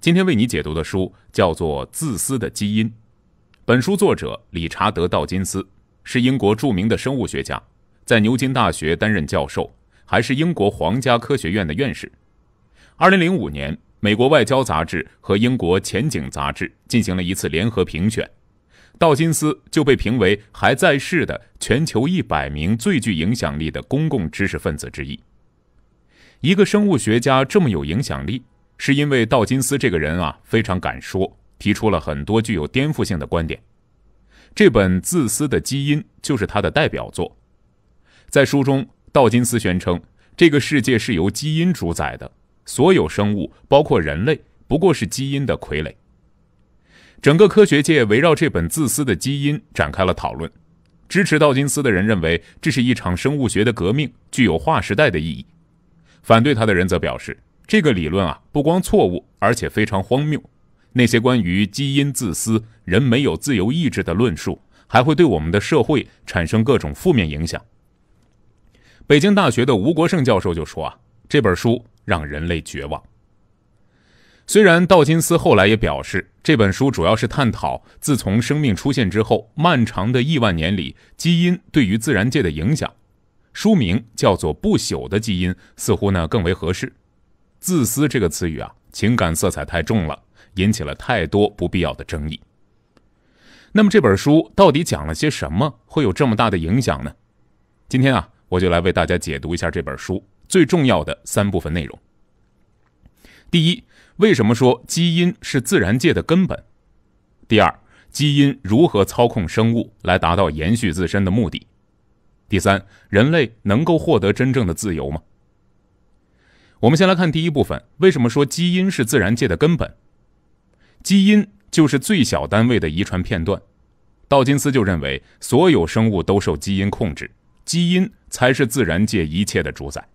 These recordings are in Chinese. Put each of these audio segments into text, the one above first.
今天为你解读的书叫做《自私的基因》，本书作者理查德·道金斯是英国著名的生物学家，在牛津大学担任教授，还是英国皇家科学院的院士。二零零五年，美国《外交》杂志和英国《前景》杂志进行了一次联合评选，道金斯就被评为还在世的全球一百名最具影响力的公共知识分子之一。一个生物学家这么有影响力。是因为道金斯这个人啊非常敢说，提出了很多具有颠覆性的观点。这本《自私的基因》就是他的代表作。在书中，道金斯宣称这个世界是由基因主宰的，所有生物，包括人类，不过是基因的傀儡。整个科学界围绕这本《自私的基因》展开了讨论。支持道金斯的人认为这是一场生物学的革命，具有划时代的意义。反对他的人则表示。这个理论啊，不光错误，而且非常荒谬。那些关于基因自私、人没有自由意志的论述，还会对我们的社会产生各种负面影响。北京大学的吴国胜教授就说啊，这本书让人类绝望。虽然道金斯后来也表示，这本书主要是探讨自从生命出现之后漫长的亿万年里，基因对于自然界的影响。书名叫做《不朽的基因》，似乎呢更为合适。自私这个词语啊，情感色彩太重了，引起了太多不必要的争议。那么这本书到底讲了些什么，会有这么大的影响呢？今天啊，我就来为大家解读一下这本书最重要的三部分内容。第一，为什么说基因是自然界的根本？第二，基因如何操控生物来达到延续自身的目的？第三，人类能够获得真正的自由吗？我们先来看第一部分，为什么说基因是自然界的根本？基因就是最小单位的遗传片段。道金斯就认为，所有生物都受基因控制，基因才是自然界一切的主宰。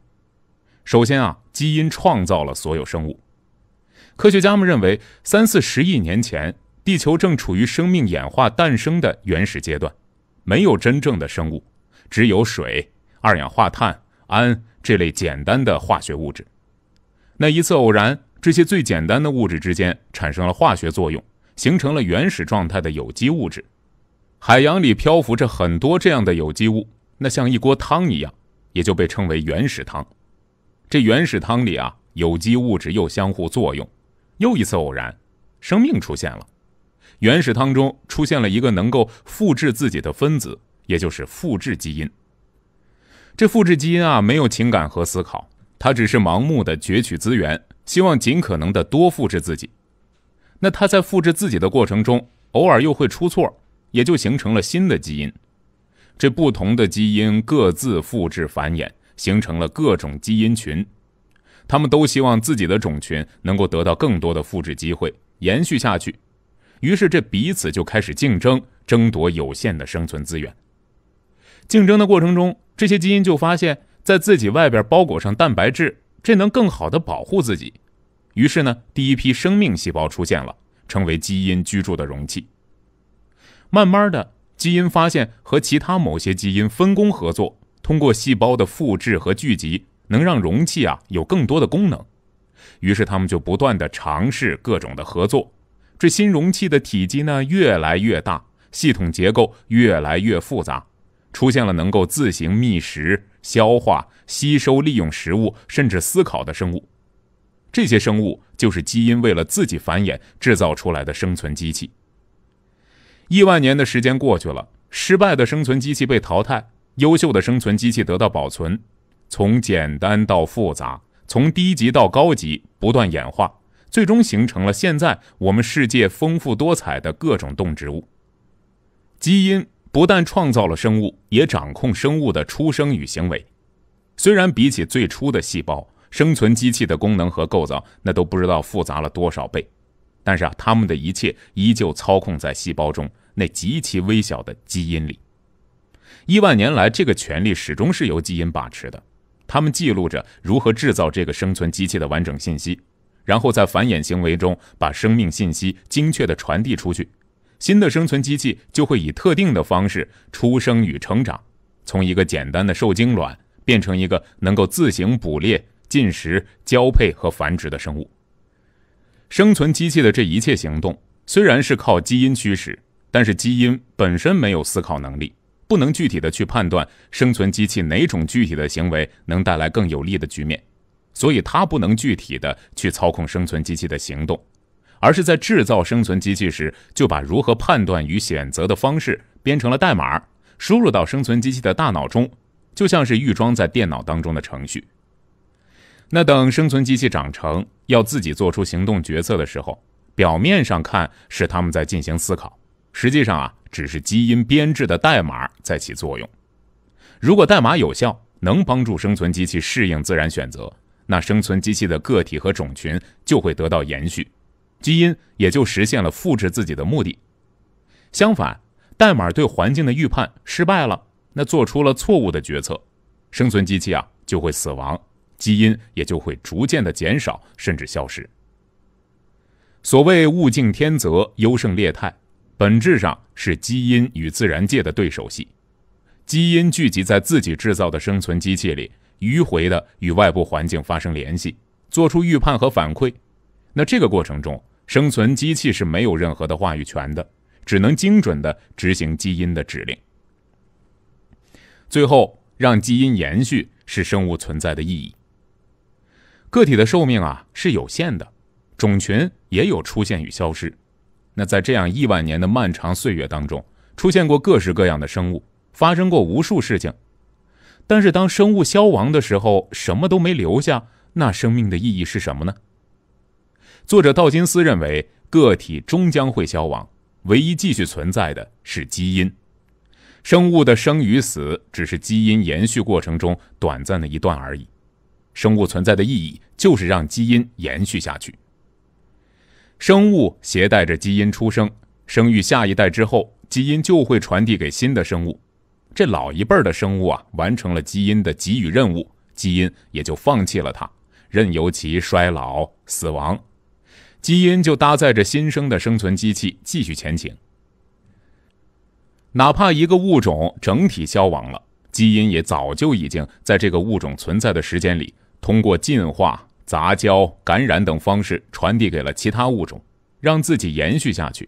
首先啊，基因创造了所有生物。科学家们认为，三四十亿年前，地球正处于生命演化诞生的原始阶段，没有真正的生物，只有水、二氧化碳、氨这类简单的化学物质。那一次偶然，这些最简单的物质之间产生了化学作用，形成了原始状态的有机物质。海洋里漂浮着很多这样的有机物，那像一锅汤一样，也就被称为原始汤。这原始汤里啊，有机物质又相互作用，又一次偶然，生命出现了。原始汤中出现了一个能够复制自己的分子，也就是复制基因。这复制基因啊，没有情感和思考。他只是盲目的攫取资源，希望尽可能的多复制自己。那他在复制自己的过程中，偶尔又会出错，也就形成了新的基因。这不同的基因各自复制繁衍，形成了各种基因群。他们都希望自己的种群能够得到更多的复制机会，延续下去。于是这彼此就开始竞争，争夺有限的生存资源。竞争的过程中，这些基因就发现。在自己外边包裹上蛋白质，这能更好的保护自己。于是呢，第一批生命细胞出现了，成为基因居住的容器。慢慢的，基因发现和其他某些基因分工合作，通过细胞的复制和聚集，能让容器啊有更多的功能。于是他们就不断的尝试各种的合作。这新容器的体积呢越来越大，系统结构越来越复杂，出现了能够自行觅食。消化、吸收、利用食物，甚至思考的生物，这些生物就是基因为了自己繁衍制造出来的生存机器。亿万年的时间过去了，失败的生存机器被淘汰，优秀的生存机器得到保存。从简单到复杂，从低级到高级，不断演化，最终形成了现在我们世界丰富多彩的各种动植物。基因。不但创造了生物，也掌控生物的出生与行为。虽然比起最初的细胞生存机器的功能和构造，那都不知道复杂了多少倍，但是啊，他们的一切依旧操控在细胞中那极其微小的基因里。亿万年来，这个权利始终是由基因把持的。他们记录着如何制造这个生存机器的完整信息，然后在繁衍行为中把生命信息精确地传递出去。新的生存机器就会以特定的方式出生与成长，从一个简单的受精卵变成一个能够自行捕猎、进食、交配和繁殖的生物。生存机器的这一切行动虽然是靠基因驱使，但是基因本身没有思考能力，不能具体的去判断生存机器哪种具体的行为能带来更有利的局面，所以它不能具体的去操控生存机器的行动。而是在制造生存机器时，就把如何判断与选择的方式编成了代码，输入到生存机器的大脑中，就像是预装在电脑当中的程序。那等生存机器长成，要自己做出行动决策的时候，表面上看是他们在进行思考，实际上啊，只是基因编制的代码在起作用。如果代码有效，能帮助生存机器适应自然选择，那生存机器的个体和种群就会得到延续。基因也就实现了复制自己的目的。相反，代码对环境的预判失败了，那做出了错误的决策，生存机器啊就会死亡，基因也就会逐渐的减少甚至消失。所谓物竞天择，优胜劣汰，本质上是基因与自然界的对手戏。基因聚集在自己制造的生存机器里，迂回的与外部环境发生联系，做出预判和反馈。那这个过程中，生存机器是没有任何的话语权的，只能精准地执行基因的指令。最后，让基因延续是生物存在的意义。个体的寿命啊是有限的，种群也有出现与消失。那在这样亿万年的漫长岁月当中，出现过各式各样的生物，发生过无数事情。但是当生物消亡的时候，什么都没留下，那生命的意义是什么呢？作者道金斯认为，个体终将会消亡，唯一继续存在的是基因。生物的生与死只是基因延续过程中短暂的一段而已。生物存在的意义就是让基因延续下去。生物携带着基因出生，生育下一代之后，基因就会传递给新的生物。这老一辈的生物啊，完成了基因的给予任务，基因也就放弃了它，任由其衰老、死亡。基因就搭载着新生的生存机器继续前行，哪怕一个物种整体消亡了，基因也早就已经在这个物种存在的时间里，通过进化、杂交、感染等方式传递给了其他物种，让自己延续下去。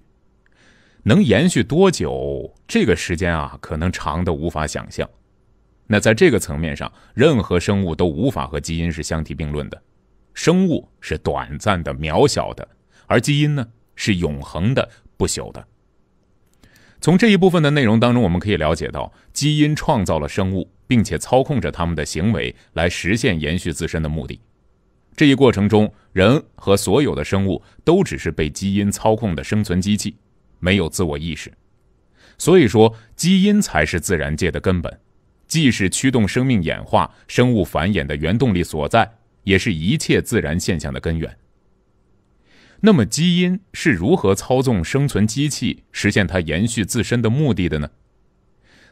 能延续多久？这个时间啊，可能长的无法想象。那在这个层面上，任何生物都无法和基因是相提并论的。生物是短暂的、渺小的，而基因呢是永恒的、不朽的。从这一部分的内容当中，我们可以了解到，基因创造了生物，并且操控着他们的行为，来实现延续自身的目的。这一过程中，人和所有的生物都只是被基因操控的生存机器，没有自我意识。所以说，基因才是自然界的根本，既是驱动生命演化、生物繁衍的原动力所在。也是一切自然现象的根源。那么，基因是如何操纵生存机器，实现它延续自身的目的的呢？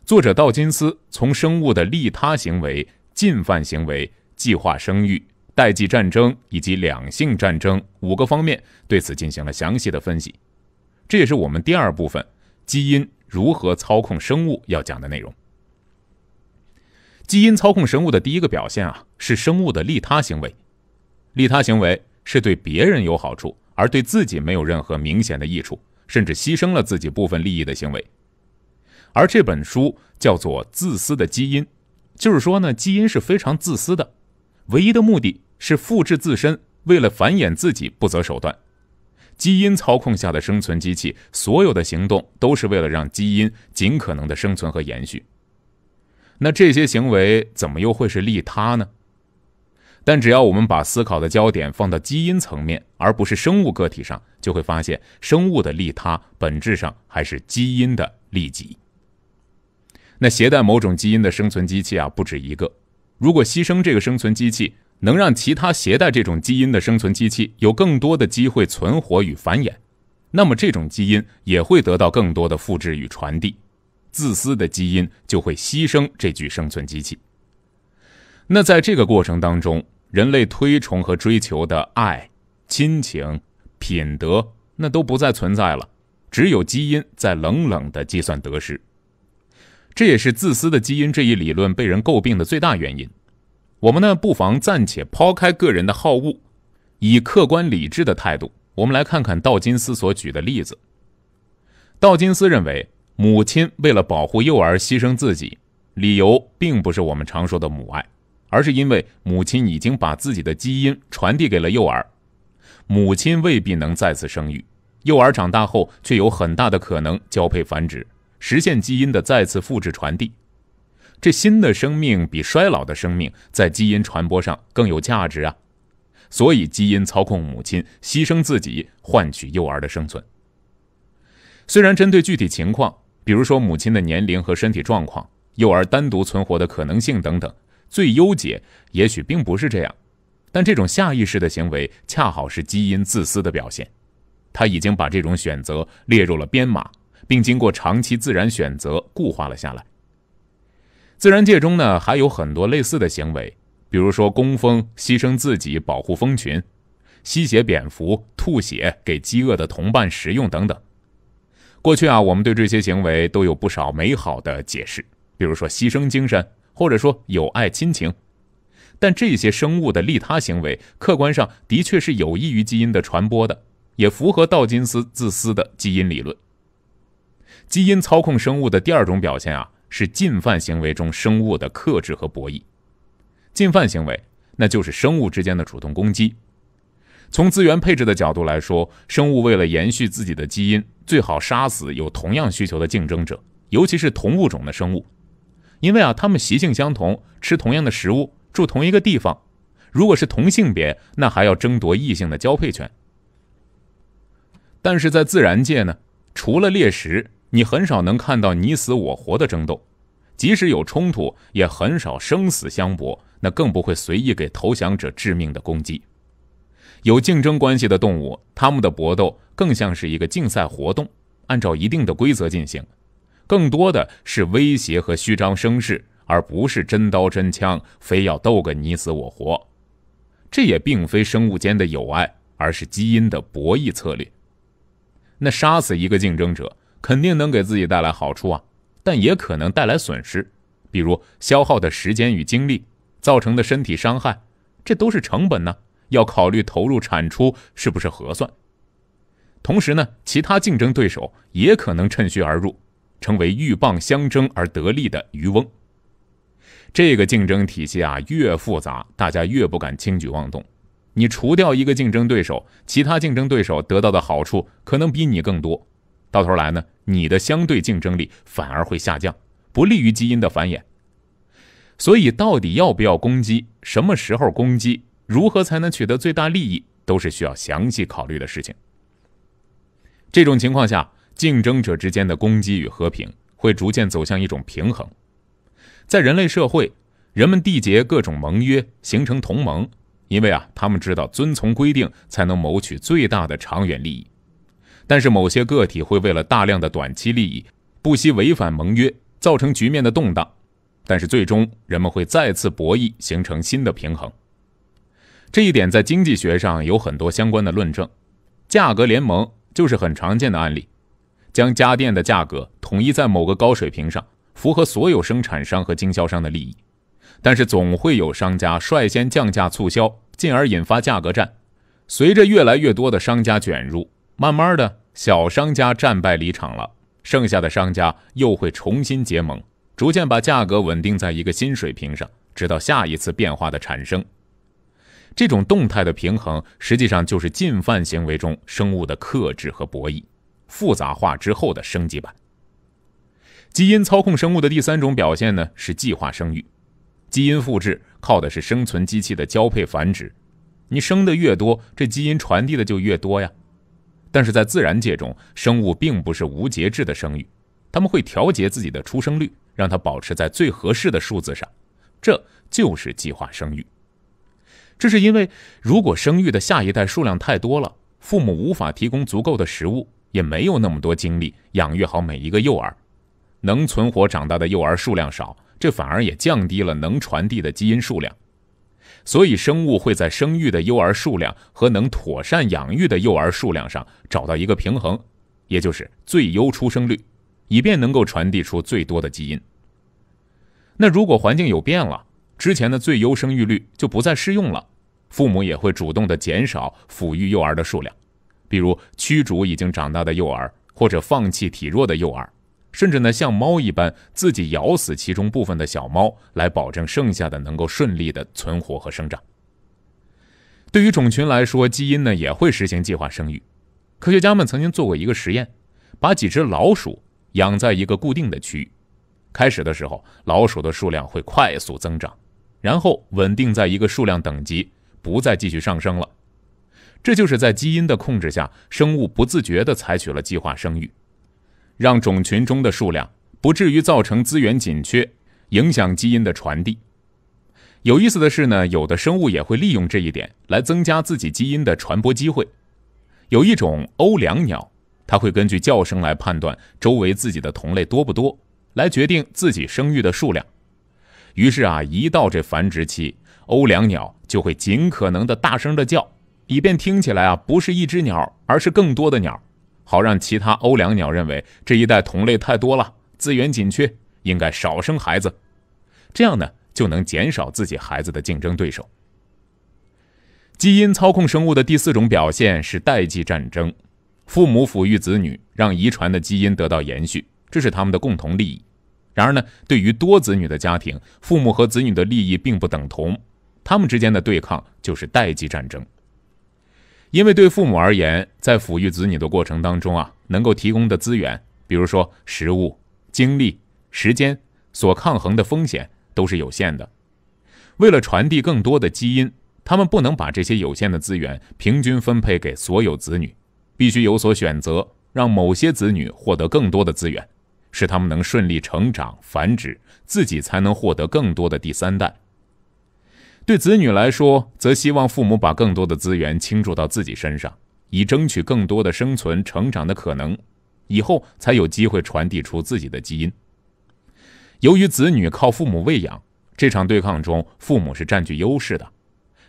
作者道金斯从生物的利他行为、进犯行为、计划生育、代际战争以及两性战争五个方面对此进行了详细的分析。这也是我们第二部分“基因如何操控生物”要讲的内容。基因操控生物的第一个表现啊，是生物的利他行为。利他行为是对别人有好处，而对自己没有任何明显的益处，甚至牺牲了自己部分利益的行为。而这本书叫做《自私的基因》，就是说呢，基因是非常自私的，唯一的目的是复制自身，为了繁衍自己不择手段。基因操控下的生存机器，所有的行动都是为了让基因尽可能的生存和延续。那这些行为怎么又会是利他呢？但只要我们把思考的焦点放到基因层面，而不是生物个体上，就会发现，生物的利他本质上还是基因的利己。那携带某种基因的生存机器啊，不止一个。如果牺牲这个生存机器，能让其他携带这种基因的生存机器有更多的机会存活与繁衍，那么这种基因也会得到更多的复制与传递。自私的基因就会牺牲这具生存机器。那在这个过程当中，人类推崇和追求的爱、亲情、品德，那都不再存在了，只有基因在冷冷的计算得失。这也是自私的基因这一理论被人诟病的最大原因。我们呢，不妨暂且抛开个人的好恶，以客观理智的态度，我们来看看道金斯所举的例子。道金斯认为。母亲为了保护幼儿牺牲自己，理由并不是我们常说的母爱，而是因为母亲已经把自己的基因传递给了幼儿，母亲未必能再次生育，幼儿长大后却有很大的可能交配繁殖，实现基因的再次复制传递。这新的生命比衰老的生命在基因传播上更有价值啊！所以基因操控母亲牺牲自己，换取幼儿的生存。虽然针对具体情况。比如说母亲的年龄和身体状况、幼儿单独存活的可能性等等，最优解也许并不是这样，但这种下意识的行为恰好是基因自私的表现。他已经把这种选择列入了编码，并经过长期自然选择固化了下来。自然界中呢还有很多类似的行为，比如说工蜂牺牲自己保护蜂群、吸血蝙蝠吐血给饥饿的同伴食用等等。过去啊，我们对这些行为都有不少美好的解释，比如说牺牲精神，或者说友爱亲情。但这些生物的利他行为，客观上的确是有益于基因的传播的，也符合道金斯自私的基因理论。基因操控生物的第二种表现啊，是进犯行为中生物的克制和博弈。进犯行为，那就是生物之间的主动攻击。从资源配置的角度来说，生物为了延续自己的基因，最好杀死有同样需求的竞争者，尤其是同物种的生物，因为啊，它们习性相同，吃同样的食物，住同一个地方。如果是同性别，那还要争夺异性的交配权。但是在自然界呢，除了猎食，你很少能看到你死我活的争斗，即使有冲突，也很少生死相搏，那更不会随意给投降者致命的攻击。有竞争关系的动物，它们的搏斗更像是一个竞赛活动，按照一定的规则进行，更多的是威胁和虚张声势，而不是真刀真枪，非要斗个你死我活。这也并非生物间的友爱，而是基因的博弈策略。那杀死一个竞争者，肯定能给自己带来好处啊，但也可能带来损失，比如消耗的时间与精力，造成的身体伤害，这都是成本呢。要考虑投入产出是不是合算，同时呢，其他竞争对手也可能趁虚而入，成为鹬蚌相争而得利的渔翁。这个竞争体系啊，越复杂，大家越不敢轻举妄动。你除掉一个竞争对手，其他竞争对手得到的好处可能比你更多，到头来呢，你的相对竞争力反而会下降，不利于基因的繁衍。所以，到底要不要攻击？什么时候攻击？如何才能取得最大利益，都是需要详细考虑的事情。这种情况下，竞争者之间的攻击与和平会逐渐走向一种平衡。在人类社会，人们缔结各种盟约，形成同盟，因为啊，他们知道遵从规定才能谋取最大的长远利益。但是，某些个体会为了大量的短期利益，不惜违反盟约，造成局面的动荡。但是，最终人们会再次博弈，形成新的平衡。这一点在经济学上有很多相关的论证，价格联盟就是很常见的案例，将家电的价格统一在某个高水平上，符合所有生产商和经销商的利益。但是总会有商家率先降价促销，进而引发价格战。随着越来越多的商家卷入，慢慢的小商家战败离场了，剩下的商家又会重新结盟，逐渐把价格稳定在一个新水平上，直到下一次变化的产生。这种动态的平衡，实际上就是进犯行为中生物的克制和博弈复杂化之后的升级版。基因操控生物的第三种表现呢，是计划生育。基因复制靠的是生存机器的交配繁殖，你生的越多，这基因传递的就越多呀。但是在自然界中，生物并不是无节制的生育，他们会调节自己的出生率，让它保持在最合适的数字上，这就是计划生育。这是因为，如果生育的下一代数量太多了，父母无法提供足够的食物，也没有那么多精力养育好每一个幼儿，能存活长大的幼儿数量少，这反而也降低了能传递的基因数量。所以，生物会在生育的幼儿数量和能妥善养育的幼儿数量上找到一个平衡，也就是最优出生率，以便能够传递出最多的基因。那如果环境有变了？之前的最优生育率就不再适用了，父母也会主动的减少抚育幼儿的数量，比如驱逐已经长大的幼儿，或者放弃体弱的幼儿，甚至呢像猫一般自己咬死其中部分的小猫，来保证剩下的能够顺利的存活和生长。对于种群来说，基因呢也会实行计划生育。科学家们曾经做过一个实验，把几只老鼠养在一个固定的区域，开始的时候，老鼠的数量会快速增长。然后稳定在一个数量等级，不再继续上升了。这就是在基因的控制下，生物不自觉地采取了计划生育，让种群中的数量不至于造成资源紧缺，影响基因的传递。有意思的是呢，有的生物也会利用这一点来增加自己基因的传播机会。有一种欧良鸟，它会根据叫声来判断周围自己的同类多不多，来决定自己生育的数量。于是啊，一到这繁殖期，欧良鸟就会尽可能的大声的叫，以便听起来啊，不是一只鸟，而是更多的鸟，好让其他欧良鸟认为这一代同类太多了，资源紧缺，应该少生孩子。这样呢，就能减少自己孩子的竞争对手。基因操控生物的第四种表现是代际战争，父母抚育子女，让遗传的基因得到延续，这是他们的共同利益。然而呢，对于多子女的家庭，父母和子女的利益并不等同，他们之间的对抗就是代际战争。因为对父母而言，在抚育子女的过程当中啊，能够提供的资源，比如说食物、精力、时间，所抗衡的风险都是有限的。为了传递更多的基因，他们不能把这些有限的资源平均分配给所有子女，必须有所选择，让某些子女获得更多的资源。使他们能顺利成长、繁殖，自己才能获得更多的第三代。对子女来说，则希望父母把更多的资源倾注到自己身上，以争取更多的生存、成长的可能，以后才有机会传递出自己的基因。由于子女靠父母喂养，这场对抗中，父母是占据优势的，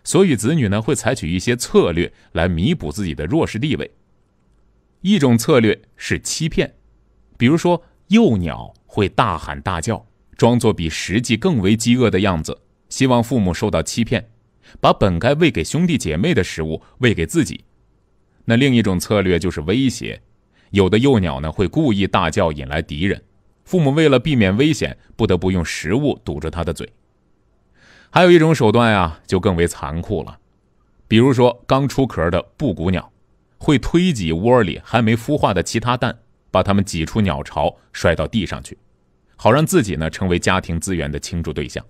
所以子女呢会采取一些策略来弥补自己的弱势地位。一种策略是欺骗，比如说。幼鸟会大喊大叫，装作比实际更为饥饿的样子，希望父母受到欺骗，把本该喂给兄弟姐妹的食物喂给自己。那另一种策略就是威胁，有的幼鸟呢会故意大叫引来敌人，父母为了避免危险，不得不用食物堵着它的嘴。还有一种手段呀，就更为残酷了，比如说刚出壳的布谷鸟，会推挤窝里还没孵化的其他蛋。把他们挤出鸟巢，摔到地上去，好让自己呢成为家庭资源的倾注对象。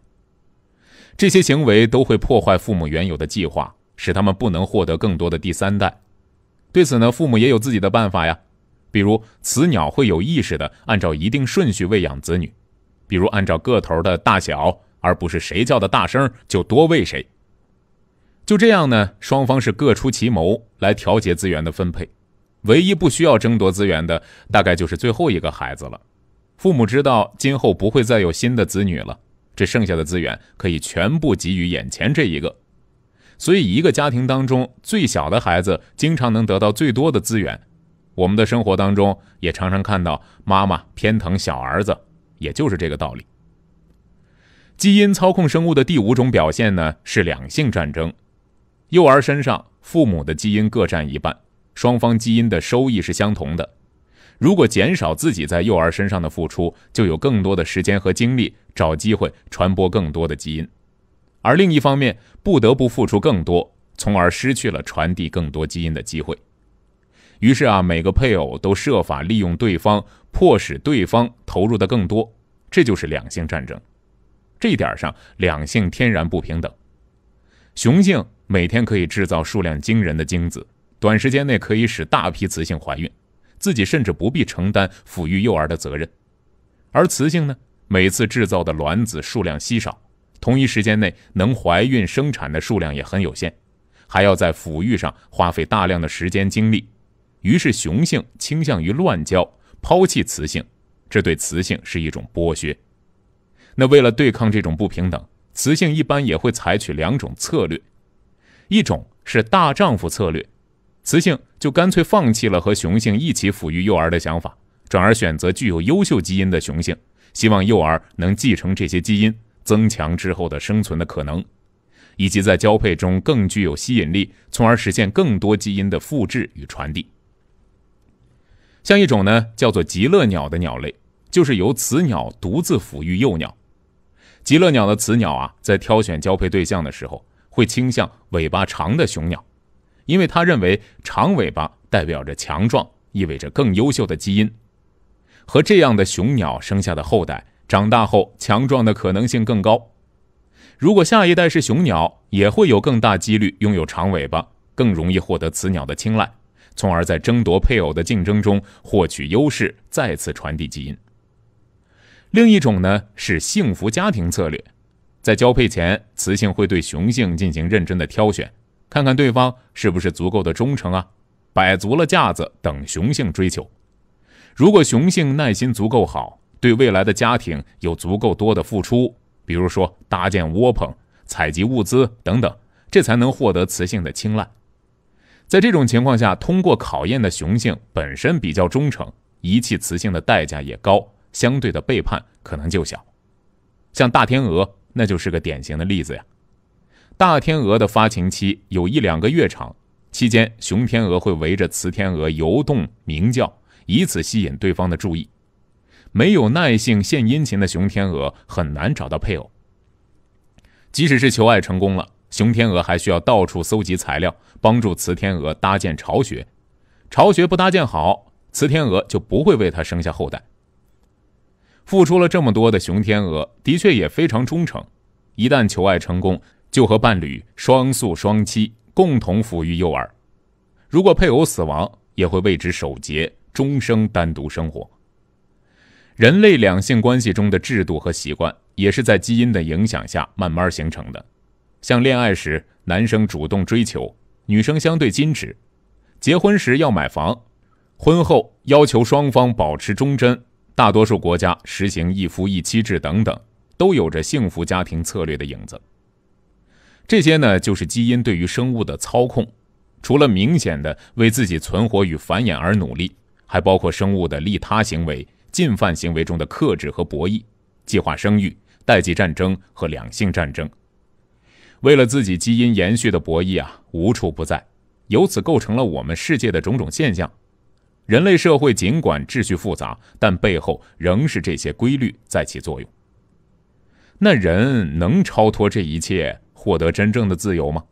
这些行为都会破坏父母原有的计划，使他们不能获得更多的第三代。对此呢，父母也有自己的办法呀。比如，雌鸟会有意识的按照一定顺序喂养子女，比如按照个头的大小，而不是谁叫的大声就多喂谁。就这样呢，双方是各出奇谋来调节资源的分配。唯一不需要争夺资源的，大概就是最后一个孩子了。父母知道今后不会再有新的子女了，这剩下的资源可以全部给予眼前这一个。所以，一个家庭当中最小的孩子经常能得到最多的资源。我们的生活当中也常常看到妈妈偏疼小儿子，也就是这个道理。基因操控生物的第五种表现呢，是两性战争。幼儿身上父母的基因各占一半。双方基因的收益是相同的。如果减少自己在幼儿身上的付出，就有更多的时间和精力找机会传播更多的基因；而另一方面，不得不付出更多，从而失去了传递更多基因的机会。于是啊，每个配偶都设法利用对方，迫使对方投入的更多。这就是两性战争。这一点上，两性天然不平等。雄性每天可以制造数量惊人的精子。短时间内可以使大批雌性怀孕，自己甚至不必承担抚育幼儿的责任，而雌性呢，每次制造的卵子数量稀少，同一时间内能怀孕生产的数量也很有限，还要在抚育上花费大量的时间精力，于是雄性倾向于乱交抛弃雌性，这对雌性是一种剥削。那为了对抗这种不平等，雌性一般也会采取两种策略，一种是大丈夫策略。雌性就干脆放弃了和雄性一起抚育幼儿的想法，转而选择具有优秀基因的雄性，希望幼儿能继承这些基因，增强之后的生存的可能，以及在交配中更具有吸引力，从而实现更多基因的复制与传递。像一种呢叫做极乐鸟的鸟类，就是由雌鸟独自抚育幼鸟。极乐鸟的雌鸟啊，在挑选交配对象的时候，会倾向尾巴长的雄鸟。因为他认为长尾巴代表着强壮，意味着更优秀的基因，和这样的雄鸟生下的后代长大后强壮的可能性更高。如果下一代是雄鸟，也会有更大几率拥有长尾巴，更容易获得雌鸟的青睐，从而在争夺配偶的竞争中获取优势，再次传递基因。另一种呢是幸福家庭策略，在交配前，雌性会对雄性进行认真的挑选。看看对方是不是足够的忠诚啊，摆足了架子等雄性追求。如果雄性耐心足够好，对未来的家庭有足够多的付出，比如说搭建窝棚、采集物资等等，这才能获得雌性的青睐。在这种情况下，通过考验的雄性本身比较忠诚，遗弃雌性的代价也高，相对的背叛可能就小。像大天鹅，那就是个典型的例子呀。大天鹅的发情期有一两个月长，期间雄天鹅会围着雌天鹅游动鸣叫，以此吸引对方的注意。没有耐性献殷勤的雄天鹅很难找到配偶。即使是求爱成功了，雄天鹅还需要到处搜集材料，帮助雌天鹅搭建巢穴。巢穴不搭建好，雌天鹅就不会为它生下后代。付出了这么多的雄天鹅的确也非常忠诚，一旦求爱成功。就和伴侣双宿双栖，共同抚育幼儿；如果配偶死亡，也会为之守节，终生单独生活。人类两性关系中的制度和习惯，也是在基因的影响下慢慢形成的。像恋爱时男生主动追求，女生相对矜持；结婚时要买房，婚后要求双方保持忠贞；大多数国家实行一夫一妻制等等，都有着幸福家庭策略的影子。这些呢，就是基因对于生物的操控，除了明显的为自己存活与繁衍而努力，还包括生物的利他行为、进犯行为中的克制和博弈、计划生育、代际战争和两性战争。为了自己基因延续的博弈啊，无处不在，由此构成了我们世界的种种现象。人类社会尽管秩序复杂，但背后仍是这些规律在起作用。那人能超脱这一切？获得真正的自由吗？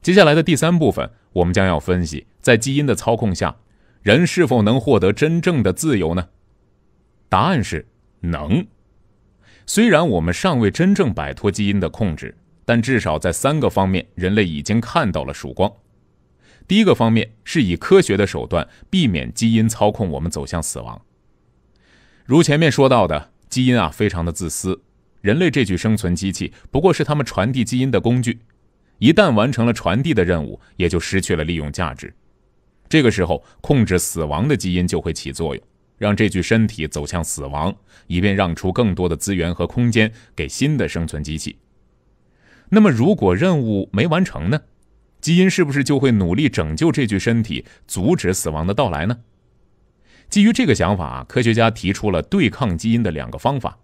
接下来的第三部分，我们将要分析，在基因的操控下，人是否能获得真正的自由呢？答案是能。虽然我们尚未真正摆脱基因的控制，但至少在三个方面，人类已经看到了曙光。第一个方面是以科学的手段避免基因操控我们走向死亡。如前面说到的，基因啊，非常的自私。人类这具生存机器不过是他们传递基因的工具，一旦完成了传递的任务，也就失去了利用价值。这个时候，控制死亡的基因就会起作用，让这具身体走向死亡，以便让出更多的资源和空间给新的生存机器。那么，如果任务没完成呢？基因是不是就会努力拯救这具身体，阻止死亡的到来呢？基于这个想法，科学家提出了对抗基因的两个方法。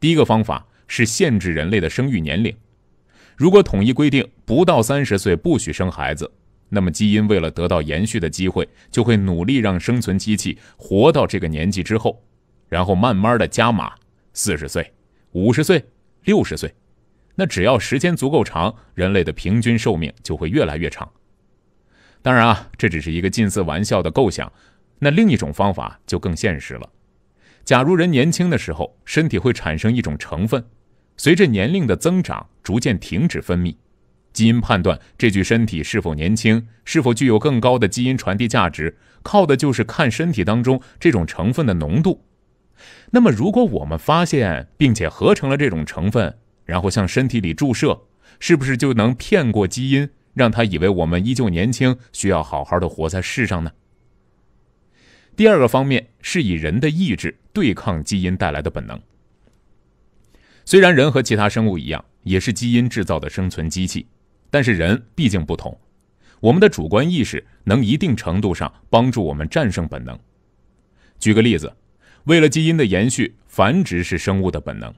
第一个方法是限制人类的生育年龄。如果统一规定不到三十岁不许生孩子，那么基因为了得到延续的机会，就会努力让生存机器活到这个年纪之后，然后慢慢的加码，四十岁、五十岁、六十岁。那只要时间足够长，人类的平均寿命就会越来越长。当然啊，这只是一个近似玩笑的构想。那另一种方法就更现实了。假如人年轻的时候，身体会产生一种成分，随着年龄的增长逐渐停止分泌。基因判断这具身体是否年轻，是否具有更高的基因传递价值，靠的就是看身体当中这种成分的浓度。那么，如果我们发现并且合成了这种成分，然后向身体里注射，是不是就能骗过基因，让他以为我们依旧年轻，需要好好的活在世上呢？第二个方面是以人的意志。对抗基因带来的本能。虽然人和其他生物一样，也是基因制造的生存机器，但是人毕竟不同，我们的主观意识能一定程度上帮助我们战胜本能。举个例子，为了基因的延续，繁殖是生物的本能，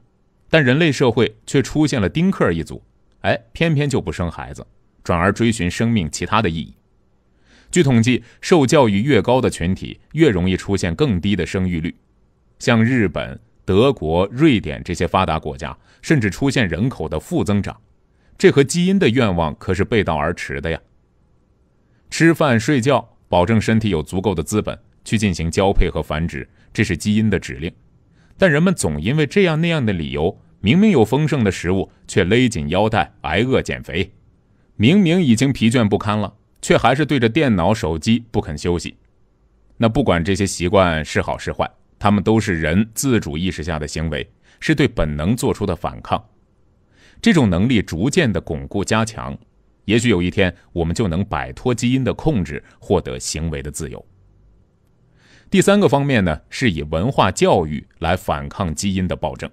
但人类社会却出现了丁克一族，哎，偏偏就不生孩子，转而追寻生命其他的意义。据统计，受教育越高的群体，越容易出现更低的生育率。像日本、德国、瑞典这些发达国家，甚至出现人口的负增长，这和基因的愿望可是背道而驰的呀。吃饭睡觉，保证身体有足够的资本去进行交配和繁殖，这是基因的指令。但人们总因为这样那样的理由，明明有丰盛的食物，却勒紧腰带挨饿减肥；明明已经疲倦不堪了，却还是对着电脑、手机不肯休息。那不管这些习惯是好是坏。他们都是人自主意识下的行为，是对本能做出的反抗。这种能力逐渐的巩固加强，也许有一天我们就能摆脱基因的控制，获得行为的自由。第三个方面呢，是以文化教育来反抗基因的暴政。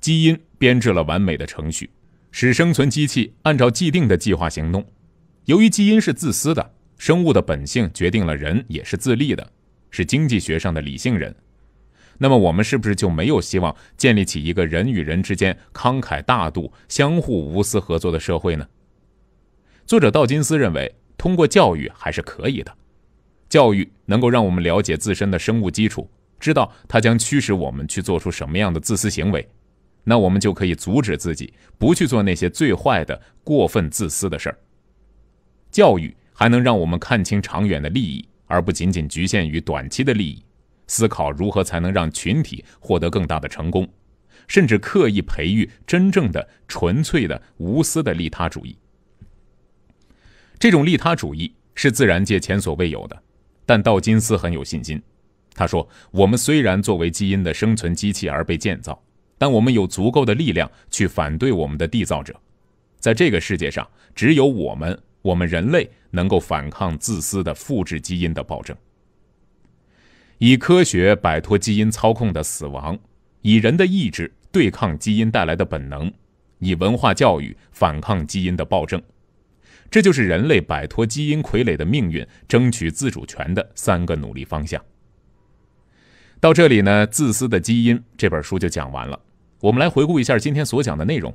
基因编制了完美的程序，使生存机器按照既定的计划行动。由于基因是自私的，生物的本性决定了人也是自利的，是经济学上的理性人。那么我们是不是就没有希望建立起一个人与人之间慷慨大度、相互无私合作的社会呢？作者道金斯认为，通过教育还是可以的。教育能够让我们了解自身的生物基础，知道它将驱使我们去做出什么样的自私行为，那我们就可以阻止自己不去做那些最坏的、过分自私的事儿。教育还能让我们看清长远的利益，而不仅仅局限于短期的利益。思考如何才能让群体获得更大的成功，甚至刻意培育真正的、纯粹的、无私的利他主义。这种利他主义是自然界前所未有的。但道金斯很有信心，他说：“我们虽然作为基因的生存机器而被建造，但我们有足够的力量去反对我们的缔造者。在这个世界上，只有我们，我们人类能够反抗自私的复制基因的暴政。”以科学摆脱基因操控的死亡，以人的意志对抗基因带来的本能，以文化教育反抗基因的暴政，这就是人类摆脱基因傀儡的命运，争取自主权的三个努力方向。到这里呢，自私的基因这本书就讲完了。我们来回顾一下今天所讲的内容。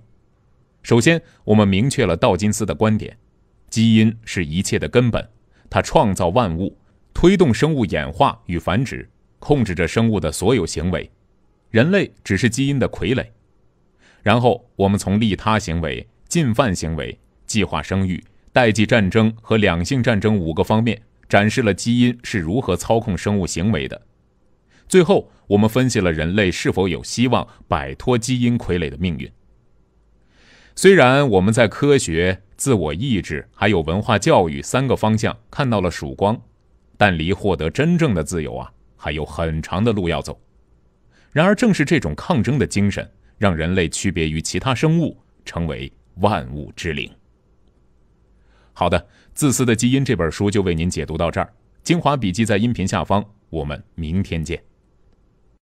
首先，我们明确了道金斯的观点：基因是一切的根本，它创造万物。推动生物演化与繁殖，控制着生物的所有行为，人类只是基因的傀儡。然后，我们从利他行为、进犯行为、计划生育、代际战争和两性战争五个方面，展示了基因是如何操控生物行为的。最后，我们分析了人类是否有希望摆脱基因傀儡的命运。虽然我们在科学、自我意志还有文化教育三个方向看到了曙光。但离获得真正的自由啊，还有很长的路要走。然而，正是这种抗争的精神，让人类区别于其他生物，成为万物之灵。好的，《自私的基因》这本书就为您解读到这儿，精华笔记在音频下方，我们明天见。